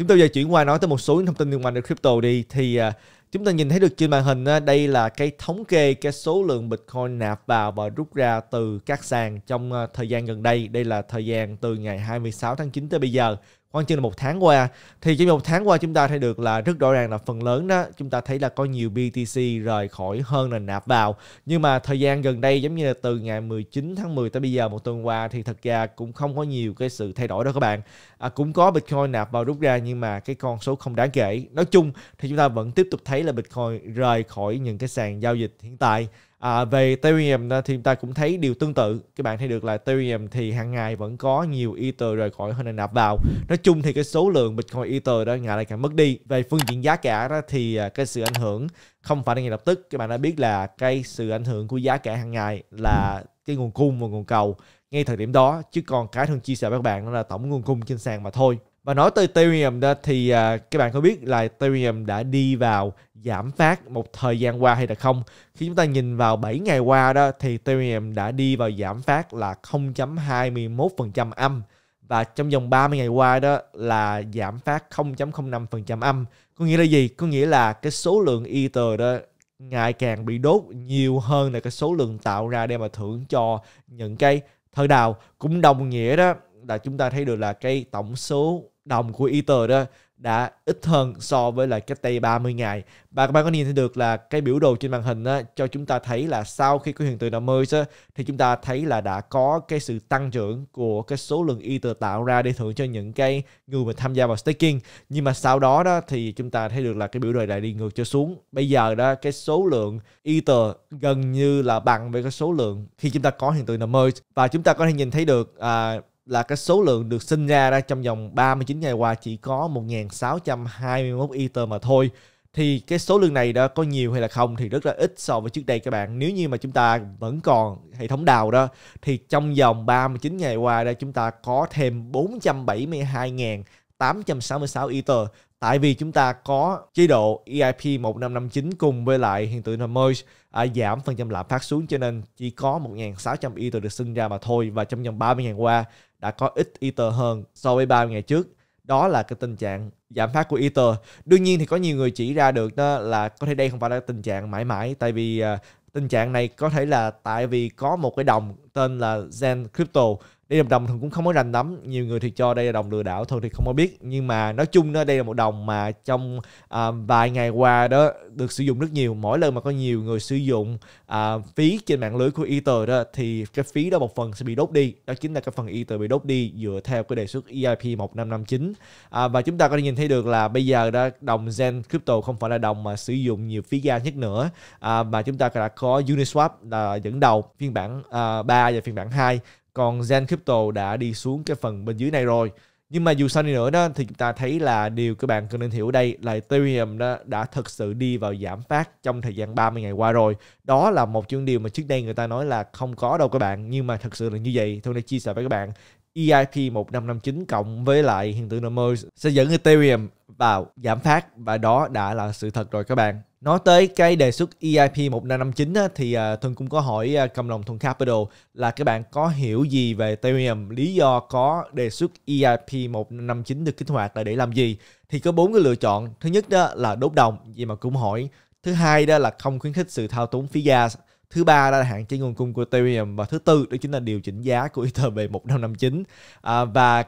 Chúng tôi giờ chuyển qua nói tới một số những thông tin liên quan đến crypto đi thì uh, chúng ta nhìn thấy được trên màn hình uh, đây là cái thống kê cái số lượng Bitcoin nạp vào và rút ra từ các sàn trong uh, thời gian gần đây. Đây là thời gian từ ngày 26 tháng 9 tới bây giờ khoảng chừng là một tháng qua thì trong một tháng qua chúng ta thấy được là rất rõ ràng là phần lớn đó chúng ta thấy là có nhiều BTC rời khỏi hơn là nạp vào nhưng mà thời gian gần đây giống như là từ ngày 19 tháng 10 tới bây giờ một tuần qua thì thật ra cũng không có nhiều cái sự thay đổi đó các bạn à, cũng có Bitcoin nạp vào rút ra nhưng mà cái con số không đáng kể nói chung thì chúng ta vẫn tiếp tục thấy là Bitcoin rời khỏi những cái sàn giao dịch hiện tại À, về Ethereum thì chúng ta cũng thấy điều tương tự. Các bạn thấy được là Ethereum thì hàng ngày vẫn có nhiều Ether rời khỏi hơn là nạp vào. Nói chung thì cái số lượng Bitcoin Ether đó ngày lại càng mất đi. Về phương diện giá cả đó thì à, cái sự ảnh hưởng không phải là ngay lập tức. Các bạn đã biết là cái sự ảnh hưởng của giá cả hàng ngày là cái nguồn cung và nguồn cầu ngay thời điểm đó chứ còn cái thường chia sẻ với các bạn đó là tổng nguồn cung trên sàn mà thôi và nói tới Ethereum đó thì à, các bạn có biết là Ethereum đã đi vào giảm phát một thời gian qua hay là không? Khi chúng ta nhìn vào 7 ngày qua đó thì Ethereum đã đi vào giảm phát là 0.21% âm và trong vòng 30 ngày qua đó là giảm phát 0.05% âm. Có nghĩa là gì? Có nghĩa là cái số lượng Ether đó ngày càng bị đốt nhiều hơn là cái số lượng tạo ra để mà thưởng cho những cái thợ đào cũng đồng nghĩa đó là chúng ta thấy được là cái tổng số đồng của Ether đó đã ít hơn so với là cách đây 30 ngày. Và các bạn có nhìn thấy được là cái biểu đồ trên màn hình đó cho chúng ta thấy là sau khi có hiện tượng nào merge thì chúng ta thấy là đã có cái sự tăng trưởng của cái số lượng Ether tạo ra để thưởng cho những cái người mà tham gia vào staking. Nhưng mà sau đó đó thì chúng ta thấy được là cái biểu đồ lại đi ngược cho xuống. Bây giờ đó cái số lượng Ether gần như là bằng với cái số lượng khi chúng ta có hiện tượng nào merge và chúng ta có thể nhìn thấy được à, là cái số lượng được sinh ra ra trong vòng 39 ngày qua chỉ có 1.621 iter mà thôi thì cái số lượng này đã có nhiều hay là không thì rất là ít so với trước đây các bạn nếu như mà chúng ta vẫn còn hệ thống đào đó thì trong vòng 39 ngày qua đây chúng ta có thêm 472.866 ether tại vì chúng ta có chế độ EIP 1559 cùng với lại hiện tượng là merge à, giảm phần trăm lạm phát xuống cho nên chỉ có 1.600 ether được sinh ra mà thôi và trong vòng 30 ngày qua đã có ít Ether hơn so với 30 ngày trước đó là cái tình trạng giảm phát của Ether. Đương nhiên thì có nhiều người chỉ ra được đó là có thể đây không phải là tình trạng mãi mãi tại vì uh, tình trạng này có thể là tại vì có một cái đồng tên là Zen Crypto đây là đồng thường cũng không có rành lắm nhiều người thì cho đây là đồng lừa đảo thôi thì không có biết nhưng mà nói chung đó đây là một đồng mà trong à, vài ngày qua đó được sử dụng rất nhiều mỗi lần mà có nhiều người sử dụng à, phí trên mạng lưới của Ether đó thì cái phí đó một phần sẽ bị đốt đi đó chính là cái phần Ether bị đốt đi dựa theo cái đề xuất EIP 1559 à, và chúng ta có thể nhìn thấy được là bây giờ đó đồng Zen Crypto không phải là đồng mà sử dụng nhiều phí gas nhất nữa à, mà chúng ta đã có Uniswap là dẫn đầu phiên bản à, 3 và phiên bản 2 còn Zen Crypto đã đi xuống cái phần bên dưới này rồi. Nhưng mà dù sao đi nữa đó thì chúng ta thấy là điều các bạn cần nên hiểu đây là Ethereum đó đã thực sự đi vào giảm phát trong thời gian 30 ngày qua rồi. Đó là một chương điều mà trước đây người ta nói là không có đâu các bạn nhưng mà thật sự là như vậy. Tôi đã chia sẻ với các bạn EIP 1559 cộng với lại hiện tượng Nomer sẽ dẫn Ethereum vào giảm phát và đó đã là sự thật rồi các bạn. Nói tới cái đề xuất EIP 1559 á, thì à, Thuần cũng có hỏi à, cầm lòng Thuần Capital là các bạn có hiểu gì về Ethereum, lý do có đề xuất EIP 1559 được kích hoạt là để làm gì? Thì có bốn cái lựa chọn. Thứ nhất đó là đốt đồng, gì mà cũng hỏi. Thứ hai đó là không khuyến khích sự thao túng phí gas thứ ba là hạn chế nguồn cung của Ethereum và thứ tư đó chính là điều chỉnh giá của Ether 1559 à, và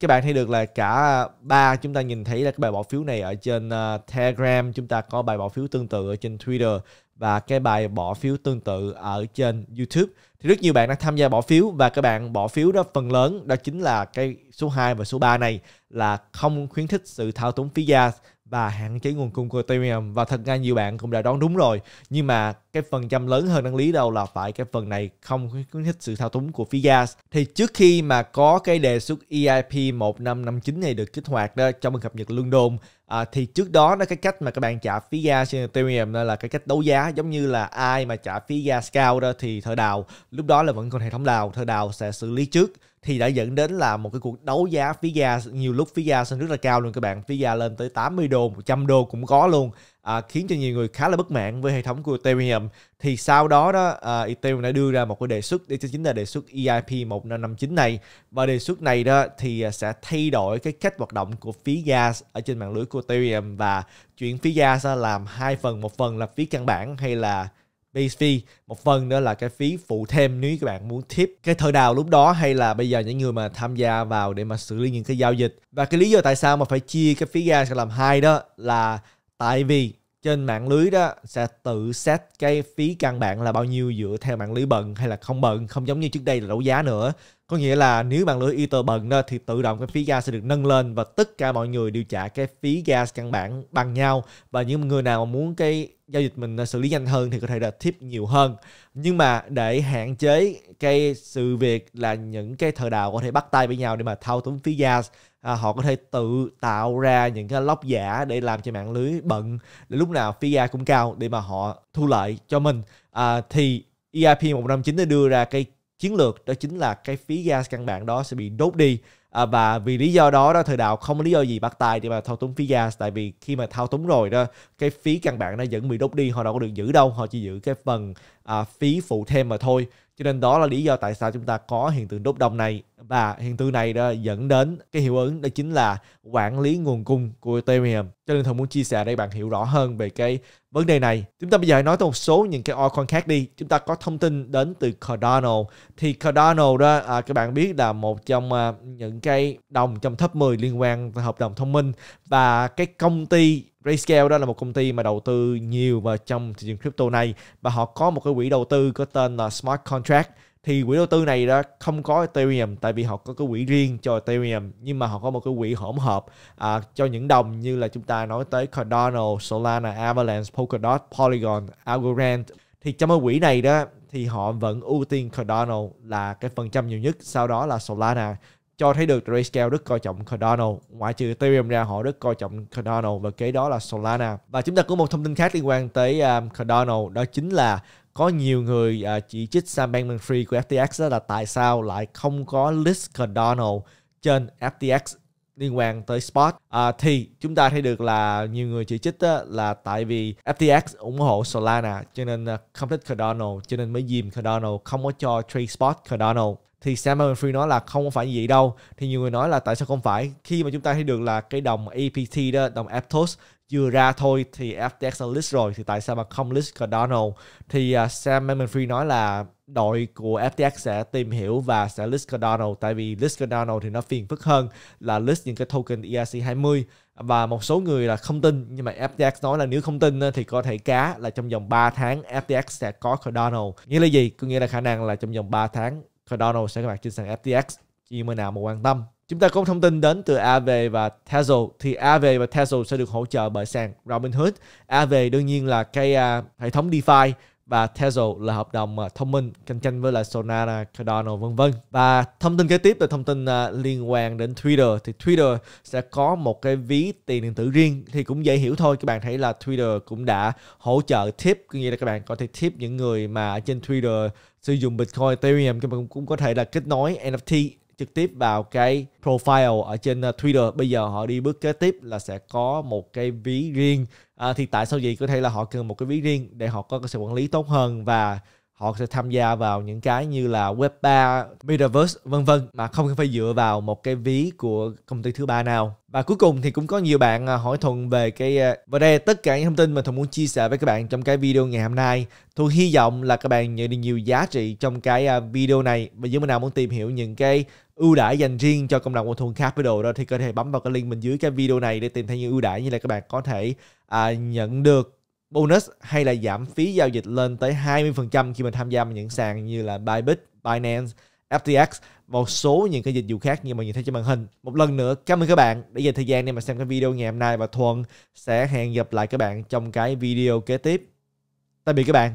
các bạn thấy được là cả ba chúng ta nhìn thấy là cái bài bỏ phiếu này ở trên uh, Telegram chúng ta có bài bỏ phiếu tương tự ở trên Twitter và cái bài bỏ phiếu tương tự ở trên YouTube thì rất nhiều bạn đã tham gia bỏ phiếu và các bạn bỏ phiếu đó phần lớn đó chính là cái số 2 và số 3 này là không khuyến khích sự thao túng phí gas và hạn chế nguồn cung của Ethereum và thật ra nhiều bạn cũng đã đoán đúng rồi nhưng mà cái phần trăm lớn hơn đáng lý đâu là phải cái phần này không khuyến khích sự thao túng của phía gas thì trước khi mà có cái đề xuất EIP 1559 này được kích hoạt đó trong cuộc cập nhật London à, thì trước đó nó cái cách mà các bạn trả phí gas trên Ethereum đó là cái cách đấu giá giống như là ai mà trả phí gas cao đó thì thợ đào lúc đó là vẫn còn hệ thống đào thợ đào sẽ xử lý trước thì đã dẫn đến là một cái cuộc đấu giá phí gas nhiều lúc phí gas rất là cao luôn các bạn phí gas lên tới 80 đô 100 đô cũng có luôn à, khiến cho nhiều người khá là bất mãn với hệ thống của Ethereum thì sau đó đó à, Ethereum đã đưa ra một cái đề xuất đó chính là đề xuất EIP 1559 này và đề xuất này đó thì à, sẽ thay đổi cái cách hoạt động của phí gas ở trên mạng lưới của Ethereum và chuyển phí gas làm hai phần một phần là phí căn bản hay là base fee một phần đó là cái phí phụ thêm nếu các bạn muốn tip cái thời đào lúc đó hay là bây giờ những người mà tham gia vào để mà xử lý những cái giao dịch và cái lý do tại sao mà phải chia cái phí gas làm hai đó là tại vì trên mạng lưới đó sẽ tự set cái phí căn bản là bao nhiêu dựa theo mạng lưới bận hay là không bận không giống như trước đây là đấu giá nữa có nghĩa là nếu bạn lưới Ether bận đó thì tự động cái phí gas sẽ được nâng lên và tất cả mọi người đều trả cái phí gas căn bản bằng nhau và những người nào mà muốn cái giao dịch mình ờ, xử lý nhanh hơn thì có thể là tip nhiều hơn nhưng mà để hạn chế cái sự việc là những cái thợ đào có thể bắt tay với nhau để mà thao túng phí gas à, họ có thể tự tạo ra những cái lóc giả để làm cho mạng lưới bận để lúc nào phí gas cũng cao để mà họ thu lợi cho mình à, thì EIP 159 đã đưa ra cái chiến lược đó chính là cái phí gas căn bản đó sẽ bị đốt đi à, và vì lý do đó đó thời đạo không có lý do gì bắt tay để mà thao túng phí gas tại vì khi mà thao túng rồi đó cái phí căn bản nó vẫn bị đốt đi họ đâu có được giữ đâu họ chỉ giữ cái phần à, phí phụ thêm mà thôi cho nên đó là lý do tại sao chúng ta có hiện tượng đốt đồng này và hiện tượng này đã dẫn đến cái hiệu ứng đó chính là quản lý nguồn cung của Ethereum. Cho nên Thần muốn chia sẻ đây bạn hiểu rõ hơn về cái vấn đề này. Chúng ta bây giờ nói tới một số những cái altcoin khác đi. Chúng ta có thông tin đến từ Cardano. Thì Cardano đó à, các bạn biết là một trong à, những cái đồng trong top 10 liên quan tới hợp đồng thông minh và cái công ty RayScale đó là một công ty mà đầu tư nhiều vào trong thị trường crypto này và họ có một cái quỹ đầu tư có tên là Smart Contract thì quỹ đầu tư này đã không có Ethereum tại vì họ có cái quỹ riêng cho Ethereum nhưng mà họ có một cái quỹ hỗn hợp à, cho những đồng như là chúng ta nói tới Cardano, Solana, Avalanche, Polkadot, Polygon, Algorand thì trong cái quỹ này đó thì họ vẫn ưu tiên Cardano là cái phần trăm nhiều nhất sau đó là Solana cho thấy được Grayscale rất coi trọng Cardano ngoại trừ Ethereum ra họ rất coi trọng Cardano và kế đó là Solana và chúng ta có một thông tin khác liên quan tới um, Cardano đó chính là có nhiều người uh, chỉ trích Sam Bankman-Fried của FTX đó là tại sao lại không có list Cardano trên FTX liên quan tới spot à, thì chúng ta thấy được là nhiều người chỉ trích á, là tại vì FTX ủng hộ Solana cho nên không à, thích Cardano cho nên mới dìm Cardano không có cho trade spot Cardano thì Sam Bankman-Fried nói là không phải như vậy đâu thì nhiều người nói là tại sao không phải khi mà chúng ta thấy được là cái đồng APT e đó đồng Aptos vừa ra thôi thì FTX đã list rồi thì tại sao mà không list Cardano thì uh, Sam Bankman-Fried nói là đội của FTX sẽ tìm hiểu và sẽ list Cardano tại vì list Cardano thì nó phiền phức hơn là list những cái token ERC20 và một số người là không tin nhưng mà FTX nói là nếu không tin thì có thể cá là trong vòng 3 tháng FTX sẽ có Cardano nghĩa là gì? Có nghĩa là khả năng là trong vòng 3 tháng Cardano sẽ có mặt trên sàn FTX chỉ mà nào mà quan tâm Chúng ta có thông tin đến từ AV và Tazzle thì AV và Tazzle sẽ được hỗ trợ bởi sàn Robinhood. AV đương nhiên là cái uh, hệ thống DeFi và Tazzle là hợp đồng à, thông minh cạnh tranh với lại Solana, Cardano vân vân. Và thông tin kế tiếp là thông tin à, liên quan đến Twitter thì Twitter sẽ có một cái ví tiền điện tử riêng thì cũng dễ hiểu thôi. Các bạn thấy là Twitter cũng đã hỗ trợ tip, có nghĩa là các bạn có thể tip những người mà ở trên Twitter sử dụng Bitcoin, Ethereum các bạn cũng có thể là kết nối NFT trực tiếp vào cái profile ở trên ờ, Twitter bây giờ họ đi bước kế tiếp là sẽ có một cái ví riêng à, thì tại sao vậy có thể là họ cần một cái ví riêng để họ có sự quản lý tốt hơn và họ sẽ tham gia vào những cái như là web 3, metaverse vân vân mà không cần phải dựa vào một cái ví của công ty thứ ba nào. Và cuối cùng thì cũng có nhiều bạn à, hỏi Thuận về cái à, và đây là tất cả những thông tin mà Thuận muốn chia sẻ với các bạn trong cái video ngày hôm nay. Thuận hy vọng là các bạn nhận được nhiều giá trị trong cái à, video này và nếu mà nào muốn tìm hiểu những cái ưu đãi dành riêng cho cộng đồng của Thuận Capital đó thì có thể bấm vào cái link bên dưới cái video này để tìm thấy những ưu đãi như là các bạn có thể à, nhận được bonus hay là giảm phí giao dịch lên tới 20% khi mình tham gia những sàn như là Bybit, Binance, FTX một số những cái dịch vụ khác như mọi người thấy trên màn hình. Một lần nữa cảm ơn các bạn đã dành thời gian để mà xem cái video ngày hôm nay và Thuận sẽ hẹn gặp lại các bạn trong cái video kế tiếp. Tạm biệt các bạn.